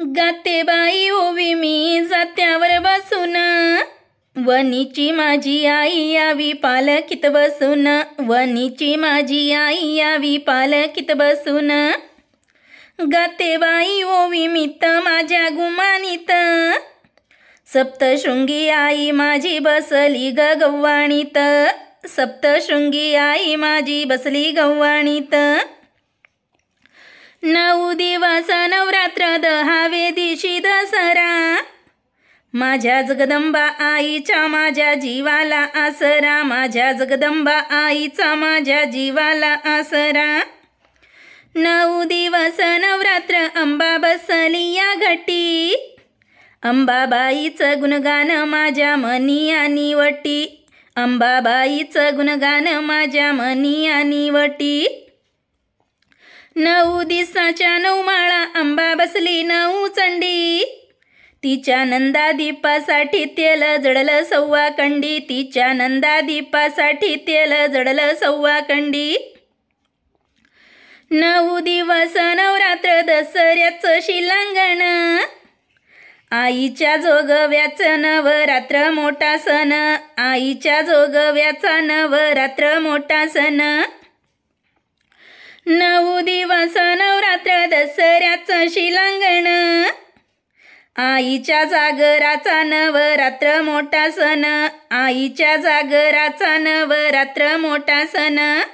गाते बाई ओवी मी जात्यावर बसून वनीची माझी आई यावी पालकित बसून वनीची माझी आई यावी पालकित बसून गाते बाई ओवी मित माझ्या गुमानित सप्तशृंगी आई माझी बसली ग गव्वाणीत सप्तशृंगी आई माझी बसली गव्वाणीत नऊ दिवस नवरात्र दहावे दिशी दसरा माझ्या जगदंबा आईच्या माझ्या जीवाला आसरा माझ्या जगदंबा आईचा माझ्या जीवाला आसरा नऊ दिवस नवरात्र अंबा बसली या घटी अंबाबाईचं गुणगान माझ्या मनी आणि वटी अंबाबाईचं गुणगान माझ्या मनी आणि वटी नऊ दिसाच्या नऊ माळा आंबा बसली नऊ चंडी तिच्या नंदा दीपासाठी तेल जडलं सव्वा कंडी तिच्या नंदा दीपासाठी तेल जडलं सव्वा कंडी नऊ दिवस नवरात्र दसऱ्याचं शिलांगण आईच्या जोगव्याचं नवरात्र मोठा सण आईच्या जोगव्याचा नवरात्र मोठा सण नवरात्र दसऱ्याचं शिलांगण आईच्या जागराचा नवरात्र मोठा सण आईच्या जागराचा नवरात्र मोठा सण